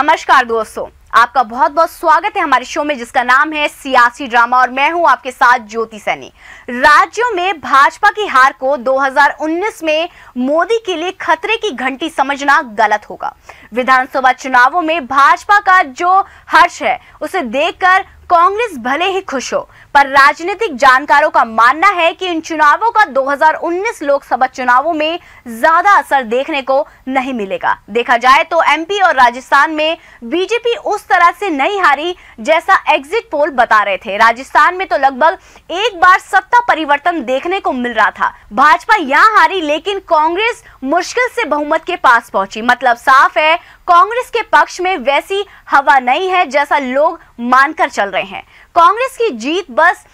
नमस्कार दोस्तों आपका बहुत बहुत स्वागत है हमारे शो में जिसका नाम है सियासी ड्रामा और मैं हूं आपके साथ ज्योति सैनी राज्यों में भाजपा की हार को 2019 में मोदी के लिए खतरे की घंटी समझना गलत होगा विधानसभा चुनावों में भाजपा का जो हर्ष है उसे देखकर कांग्रेस भले ही खुश हो पर राजनीतिक जानकारों का मानना है कि इन चुनावों का 2019 लोकसभा चुनावों में ज्यादा असर देखने को नहीं मिलेगा देखा जाए तो एमपी और राजस्थान में बीजेपी उस तरह से नहीं हारी जैसा एग्जिट पोल बता रहे थे राजस्थान में तो लगभग एक बार सत्ता परिवर्तन देखने को मिल रहा था भाजपा यहाँ हारी लेकिन कांग्रेस मुश्किल से बहुमत के पास पहुंची मतलब साफ है कांग्रेस के पक्ष में वैसी हवा नहीं है जैसा लोग मानकर चल रहे हैं कांग्रेस की जीत बस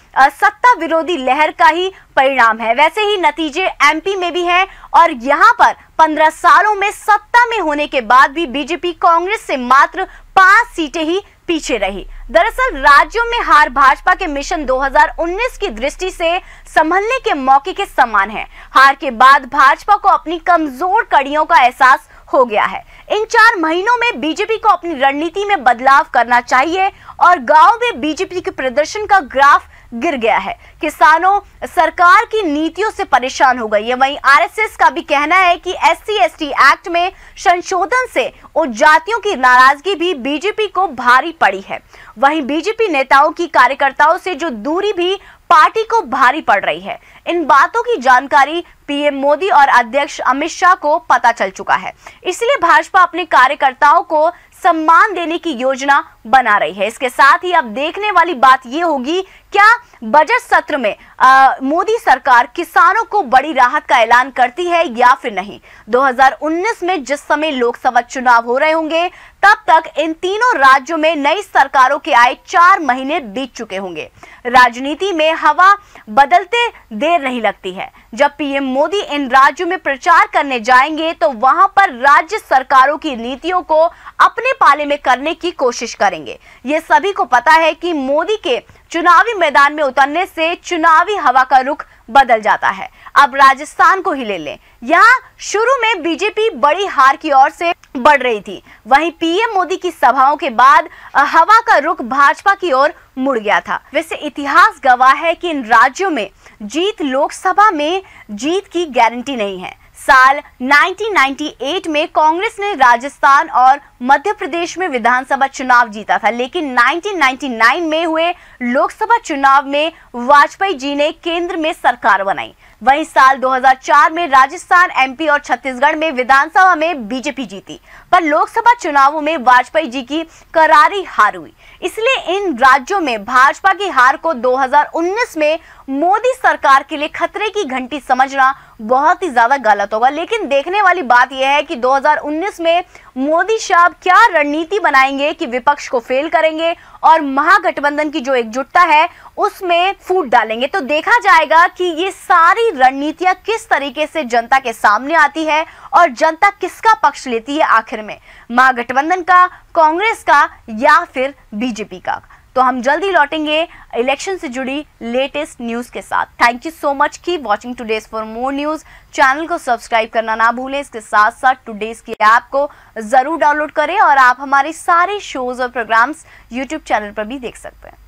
सत्ता विरोधी लहर का ही परिणाम है वैसे ही नतीजे एमपी में भी हैं और यहां पर पंद्रह सालों में सत्ता में होने के बाद भी बीजेपी कांग्रेस से मात्र पांच सीटें ही पीछे रही दरअसल राज्यों में हार भाजपा के मिशन 2019 की दृष्टि से संभलने के मौके के समान है हार के बाद भाजपा को अपनी कमजोर कड़ियों का एहसास हो गया है इन चार महीनों में बीजेपी को अपनी रणनीति में बदलाव करना चाहिए और गांव में बीजेपी के प्रदर्शन का ग्राफ गिर गया है किसानों सरकार की नीतियों से परेशान हो गई है वहीं आरएसएस का भी कहना है कि एससी एसटी एक्ट में संशोधन से उन जातियों की नाराजगी भी बीजेपी को भारी पड़ी है वहीं बीजेपी नेताओं की कार्यकर्ताओं से जो दूरी भी पार्टी को भारी पड़ रही है इन बातों की जानकारी पीएम मोदी और अध्यक्ष अमित शाह को पता चल चुका है इसलिए भाजपा अपने कार्यकर्ताओं को सम्मान देने की योजना बना रही है इसके साथ ही अब देखने वाली बात यह होगी क्या बजट सत्र में मोदी सरकार किसानों को बड़ी राहत का ऐलान करती है या फिर नहीं 2019 में जिस समय लोकसभा चुनाव हो रहे होंगे तब तक इन तीनों राज्यों में नई सरकारों के आए चार महीने बीत चुके होंगे राजनीति में हवा बदलते देर नहीं लगती है जब पीएम मोदी इन राज्यों में प्रचार करने जाएंगे तो वहां पर राज्य सरकारों की नीतियों को अपने पाले में करने की कोशिश करेंगे ये सभी को पता है कि मोदी के चुनावी मैदान में उतरने से चुनावी हवा का रुख बदल जाता है अब राजस्थान को ही ले लें यहाँ शुरू में बीजेपी बड़ी हार की ओर से बढ़ रही थी वहीं पीएम मोदी की सभाओं के बाद हवा का रुख भाजपा की ओर मुड़ गया था वैसे इतिहास गवाह है कि इन राज्यों में जीत लोकसभा में जीत की गारंटी नहीं है साल 1998 में कांग्रेस ने राजस्थान और मध्य प्रदेश में विधानसभा चुनाव जीता था लेकिन 1999 में हुए लोकसभा चुनाव में वाजपेयी जी ने केंद्र में सरकार बनाई वहीं साल 2004 में राजस्थान एमपी और छत्तीसगढ़ में विधानसभा में बीजेपी जीती पर लोकसभा चुनावों में वाजपेयी जी की करारी हार हुई इसलिए इन राज्यों में भाजपा की हार को 2019 में मोदी सरकार के लिए खतरे की घंटी समझना बहुत ही ज्यादा गलत होगा लेकिन देखने वाली बात यह है कि 2019 में मोदी शाह क्या रणनीति बनाएंगे कि विपक्ष को फेल करेंगे और महागठबंधन की जो एकजुटता है उसमें फूट डालेंगे तो देखा जाएगा कि ये सारी रणनीतियां किस तरीके से जनता के सामने आती है और जनता किसका पक्ष लेती है आखिर में महागठबंधन का कांग्रेस का या फिर बीजेपी का तो हम जल्दी लौटेंगे इलेक्शन से जुड़ी लेटेस्ट न्यूज के साथ थैंक यू सो मच की watching today's for more news channel को सब्सक्राइब करना ना भूलें इसके साथ साथ टूडेज की ऐप को जरूर डाउनलोड करें और आप हमारे सारे शोज और प्रोग्राम्स यूट्यूब चैनल पर भी देख सकते हैं